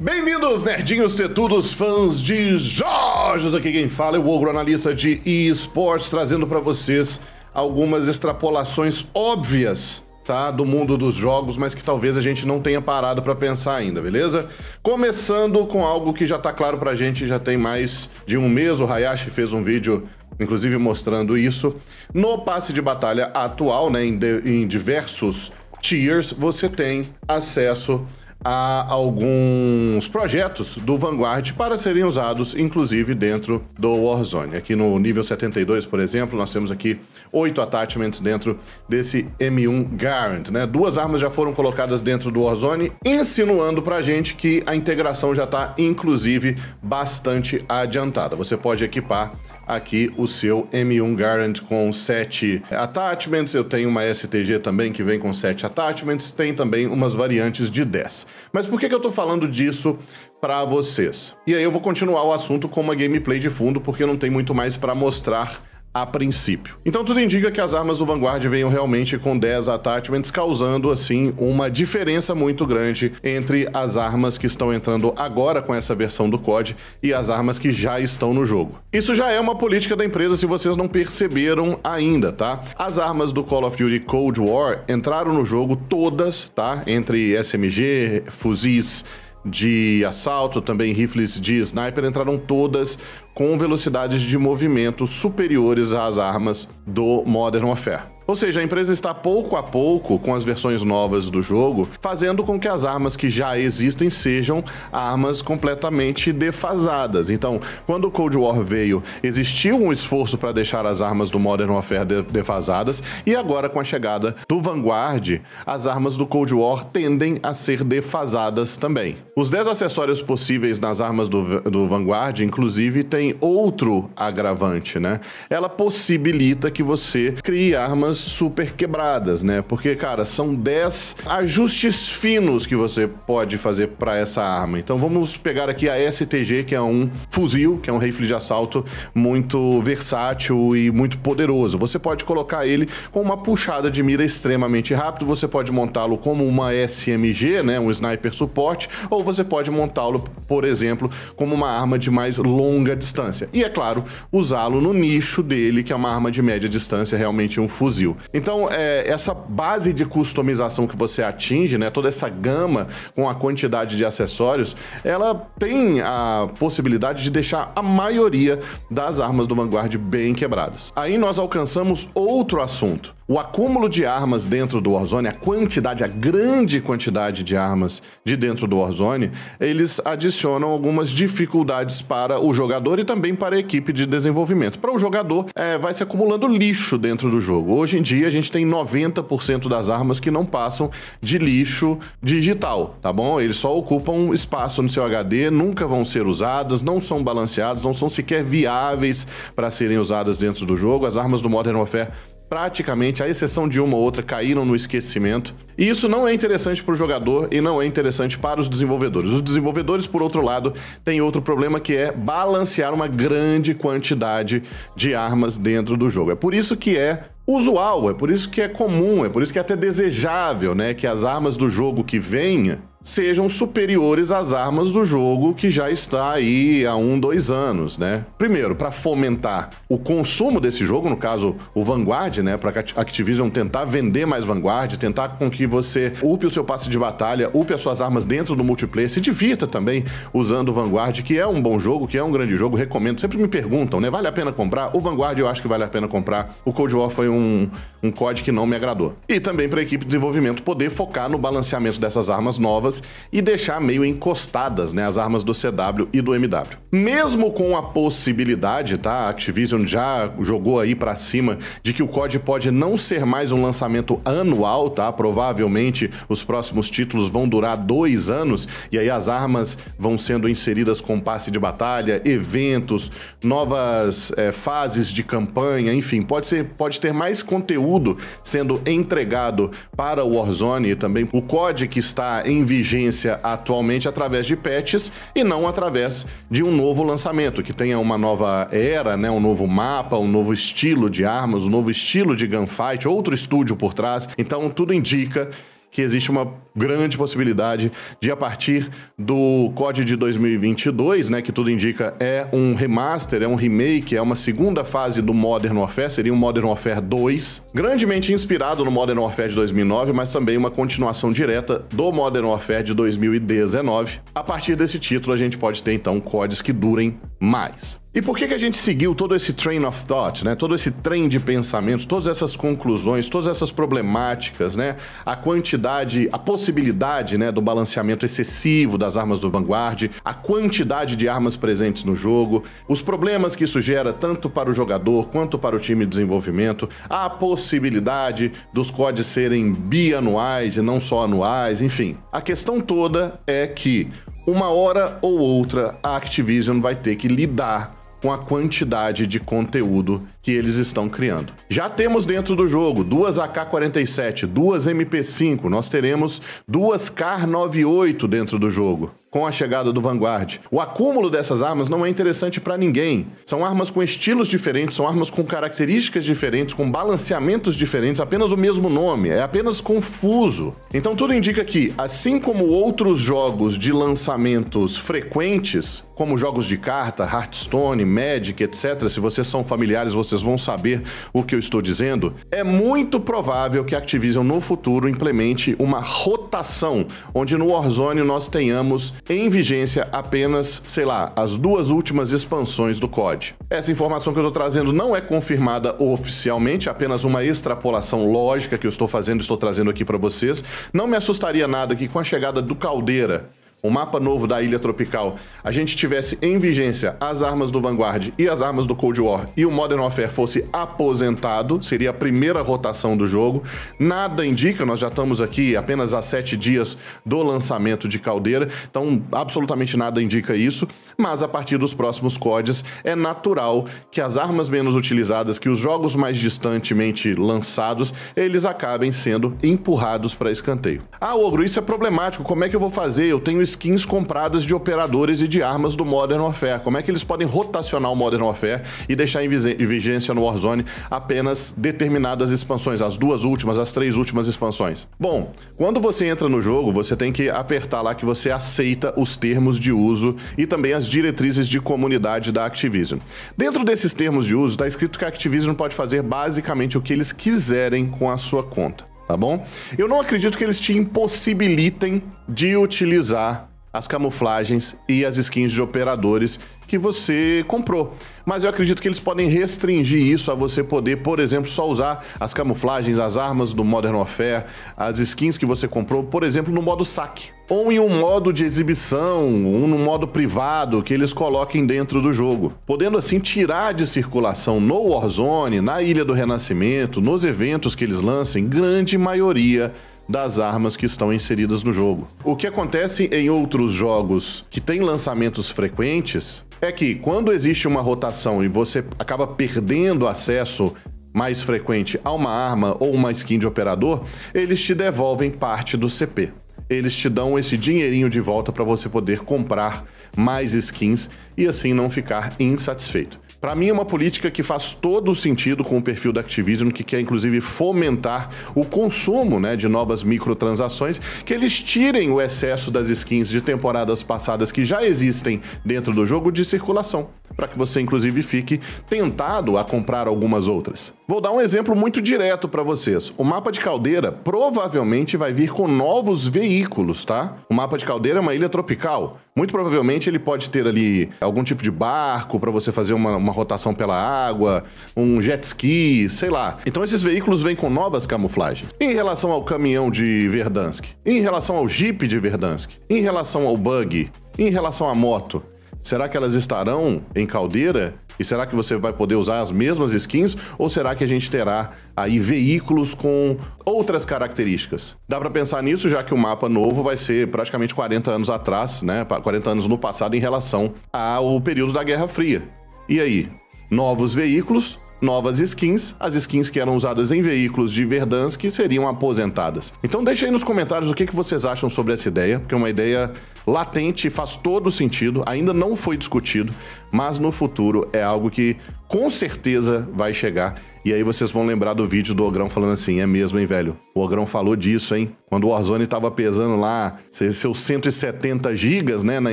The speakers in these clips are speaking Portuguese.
Bem-vindos, nerdinhos, tetudos, fãs de Jorge! Aqui quem fala é o Ogro, analista de eSports, trazendo para vocês algumas extrapolações óbvias Tá, do mundo dos jogos, mas que talvez a gente não tenha parado para pensar ainda, beleza? Começando com algo que já está claro para a gente, já tem mais de um mês, o Hayashi fez um vídeo inclusive mostrando isso. No passe de batalha atual, né, em, de, em diversos tiers, você tem acesso a alguns projetos do Vanguard para serem usados, inclusive, dentro do Warzone. Aqui no nível 72, por exemplo, nós temos aqui oito attachments dentro desse M1 Garand, né? Duas armas já foram colocadas dentro do Warzone, insinuando pra gente que a integração já está, inclusive, bastante adiantada. Você pode equipar aqui o seu M1 Garand com 7 attachments. Eu tenho uma STG também que vem com 7 attachments. Tem também umas variantes de 10. Mas por que, que eu tô falando disso para vocês? E aí eu vou continuar o assunto com uma gameplay de fundo, porque não tem muito mais para mostrar a princípio. Então tudo indica que as armas do Vanguard venham realmente com 10 attachments, causando assim uma diferença muito grande entre as armas que estão entrando agora com essa versão do COD e as armas que já estão no jogo. Isso já é uma política da empresa se vocês não perceberam ainda, tá? As armas do Call of Duty Cold War entraram no jogo todas, tá? Entre SMG, fuzis, de assalto, também rifles de sniper, entraram todas com velocidades de movimento superiores às armas do Modern Warfare. Ou seja, a empresa está pouco a pouco, com as versões novas do jogo, fazendo com que as armas que já existem sejam armas completamente defasadas. Então, quando o Cold War veio, existiu um esforço para deixar as armas do Modern Warfare defasadas, e agora, com a chegada do Vanguard, as armas do Cold War tendem a ser defasadas também. Os 10 acessórios possíveis nas armas do, do Vanguard, inclusive, tem outro agravante, né? Ela possibilita que você crie armas coisas super quebradas, né? Porque, cara, são 10 ajustes finos que você pode fazer para essa arma. Então vamos pegar aqui a STG, que é um fuzil, que é um rifle de assalto muito versátil e muito poderoso. Você pode colocar ele com uma puxada de mira extremamente rápido, você pode montá-lo como uma SMG, né, um sniper suporte, ou você pode montá-lo, por exemplo, como uma arma de mais longa distância. E é claro, usá-lo no nicho dele, que é uma arma de média distância, realmente um fuzil. Brasil. Então, é, essa base de customização que você atinge, né, toda essa gama com a quantidade de acessórios, ela tem a possibilidade de deixar a maioria das armas do Vanguard bem quebradas. Aí nós alcançamos outro assunto o acúmulo de armas dentro do Warzone, a quantidade, a grande quantidade de armas de dentro do Warzone, eles adicionam algumas dificuldades para o jogador e também para a equipe de desenvolvimento. Para o jogador, é, vai se acumulando lixo dentro do jogo. Hoje em dia, a gente tem 90% das armas que não passam de lixo digital, tá bom? Eles só ocupam espaço no seu HD, nunca vão ser usadas, não são balanceadas, não são sequer viáveis para serem usadas dentro do jogo. As armas do Modern Warfare praticamente, à exceção de uma ou outra, caíram no esquecimento. E isso não é interessante para o jogador e não é interessante para os desenvolvedores. Os desenvolvedores, por outro lado, têm outro problema que é balancear uma grande quantidade de armas dentro do jogo. É por isso que é usual, é por isso que é comum, é por isso que é até desejável, né, que as armas do jogo que venha sejam superiores às armas do jogo que já está aí há um, dois anos, né? Primeiro, para fomentar o consumo desse jogo, no caso o Vanguard, né? Para a Activision tentar vender mais Vanguard, tentar com que você upe o seu passe de batalha, upe as suas armas dentro do multiplayer, se divirta também usando o Vanguard, que é um bom jogo, que é um grande jogo, recomendo. Sempre me perguntam, né? Vale a pena comprar? O Vanguard eu acho que vale a pena comprar. O Cold War foi um, um COD que não me agradou. E também para a equipe de desenvolvimento poder focar no balanceamento dessas armas novas e deixar meio encostadas né, as armas do CW e do MW. Mesmo com a possibilidade, tá? A Activision já jogou aí para cima de que o COD pode não ser mais um lançamento anual, tá? Provavelmente os próximos títulos vão durar dois anos e aí as armas vão sendo inseridas com passe de batalha, eventos, novas é, fases de campanha, enfim, pode ser, pode ter mais conteúdo sendo entregado para o Warzone e também o COD que está em vigência vigência atualmente através de patches e não através de um novo lançamento, que tenha uma nova era, né, um novo mapa, um novo estilo de armas, um novo estilo de gunfight, outro estúdio por trás. Então tudo indica que existe uma grande possibilidade de, a partir do COD de 2022, né, que tudo indica é um remaster, é um remake, é uma segunda fase do Modern Warfare, seria um Modern Warfare 2, grandemente inspirado no Modern Warfare de 2009, mas também uma continuação direta do Modern Warfare de 2019. A partir desse título, a gente pode ter, então, CODs que durem mais. E por que, que a gente seguiu todo esse train of thought, né? todo esse trem de pensamento, todas essas conclusões, todas essas problemáticas, né? a quantidade, a possibilidade né, do balanceamento excessivo das armas do Vanguard, a quantidade de armas presentes no jogo, os problemas que isso gera tanto para o jogador quanto para o time de desenvolvimento, a possibilidade dos códigos serem bianuais e não só anuais, enfim. A questão toda é que uma hora ou outra a Activision vai ter que lidar com a quantidade de conteúdo que eles estão criando. Já temos dentro do jogo duas AK-47, duas MP5, nós teremos duas Kar-98 dentro do jogo, com a chegada do Vanguard. O acúmulo dessas armas não é interessante para ninguém. São armas com estilos diferentes, são armas com características diferentes, com balanceamentos diferentes, apenas o mesmo nome, é apenas confuso. Então tudo indica que, assim como outros jogos de lançamentos frequentes, como jogos de carta, Hearthstone, Magic, etc., se vocês são familiares, vocês vocês vão saber o que eu estou dizendo, é muito provável que a Activision no futuro implemente uma rotação, onde no Warzone nós tenhamos em vigência apenas, sei lá, as duas últimas expansões do COD. Essa informação que eu estou trazendo não é confirmada oficialmente, apenas uma extrapolação lógica que eu estou fazendo, estou trazendo aqui para vocês. Não me assustaria nada que com a chegada do Caldeira o mapa novo da Ilha Tropical, a gente tivesse em vigência as armas do Vanguard e as armas do Cold War e o Modern Warfare fosse aposentado, seria a primeira rotação do jogo. Nada indica, nós já estamos aqui apenas há sete dias do lançamento de Caldeira, então absolutamente nada indica isso, mas a partir dos próximos CODs é natural que as armas menos utilizadas, que os jogos mais distantemente lançados, eles acabem sendo empurrados para escanteio. Ah, Ogro, isso é problemático, como é que eu vou fazer? Eu tenho skins compradas de operadores e de armas do Modern Warfare. Como é que eles podem rotacionar o Modern Warfare e deixar em vigência no Warzone apenas determinadas expansões, as duas últimas, as três últimas expansões? Bom, quando você entra no jogo, você tem que apertar lá que você aceita os termos de uso e também as diretrizes de comunidade da Activision. Dentro desses termos de uso, está escrito que a Activision pode fazer basicamente o que eles quiserem com a sua conta tá bom? Eu não acredito que eles te impossibilitem de utilizar as camuflagens e as skins de operadores que você comprou. Mas eu acredito que eles podem restringir isso a você poder, por exemplo, só usar as camuflagens, as armas do Modern Warfare, as skins que você comprou, por exemplo, no modo saque. Ou em um modo de exibição, ou no modo privado que eles coloquem dentro do jogo. Podendo assim tirar de circulação no Warzone, na Ilha do Renascimento, nos eventos que eles lancem, grande maioria das armas que estão inseridas no jogo. O que acontece em outros jogos que têm lançamentos frequentes é que quando existe uma rotação e você acaba perdendo acesso mais frequente a uma arma ou uma skin de operador, eles te devolvem parte do CP. Eles te dão esse dinheirinho de volta para você poder comprar mais skins e assim não ficar insatisfeito. Para mim, é uma política que faz todo o sentido com o perfil da Activision, que quer inclusive fomentar o consumo né, de novas microtransações, que eles tirem o excesso das skins de temporadas passadas que já existem dentro do jogo de circulação, para que você inclusive fique tentado a comprar algumas outras. Vou dar um exemplo muito direto para vocês. O mapa de caldeira provavelmente vai vir com novos veículos, tá? O mapa de caldeira é uma ilha tropical. Muito provavelmente ele pode ter ali algum tipo de barco para você fazer uma uma rotação pela água, um jet ski, sei lá. Então esses veículos vêm com novas camuflagens. Em relação ao caminhão de Verdansk, em relação ao Jeep de Verdansk, em relação ao bug, em relação à moto, será que elas estarão em caldeira? E será que você vai poder usar as mesmas skins ou será que a gente terá aí veículos com outras características? Dá para pensar nisso, já que o mapa novo vai ser praticamente 40 anos atrás, né, 40 anos no passado em relação ao período da Guerra Fria. E aí? Novos veículos, novas skins, as skins que eram usadas em veículos de Verdansk seriam aposentadas. Então deixa aí nos comentários o que, que vocês acham sobre essa ideia, porque é uma ideia latente, faz todo sentido, ainda não foi discutido, mas no futuro é algo que com certeza vai chegar e aí vocês vão lembrar do vídeo do Ogrão falando assim: é mesmo, hein, velho? O Ogrão falou disso, hein? Quando o Warzone tava pesando lá seus 170 gigas, né, na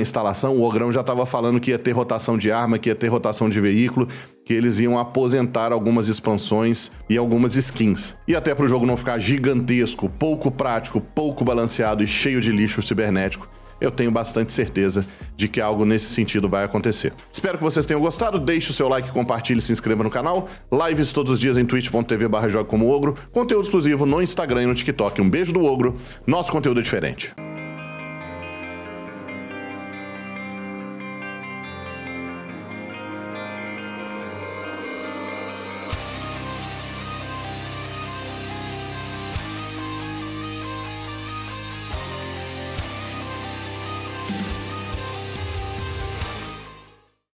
instalação, o Ogrão já tava falando que ia ter rotação de arma, que ia ter rotação de veículo, que eles iam aposentar algumas expansões e algumas skins. E até para o jogo não ficar gigantesco, pouco prático, pouco balanceado e cheio de lixo cibernético, eu tenho bastante certeza de que algo nesse sentido vai acontecer. Espero que vocês tenham gostado, deixe o seu like, compartilhe, se inscreva no canal, lives todos os dias em twitch.tv barra ogro, conteúdo exclusivo no Instagram e no TikTok. Um beijo do ogro, nosso conteúdo é diferente.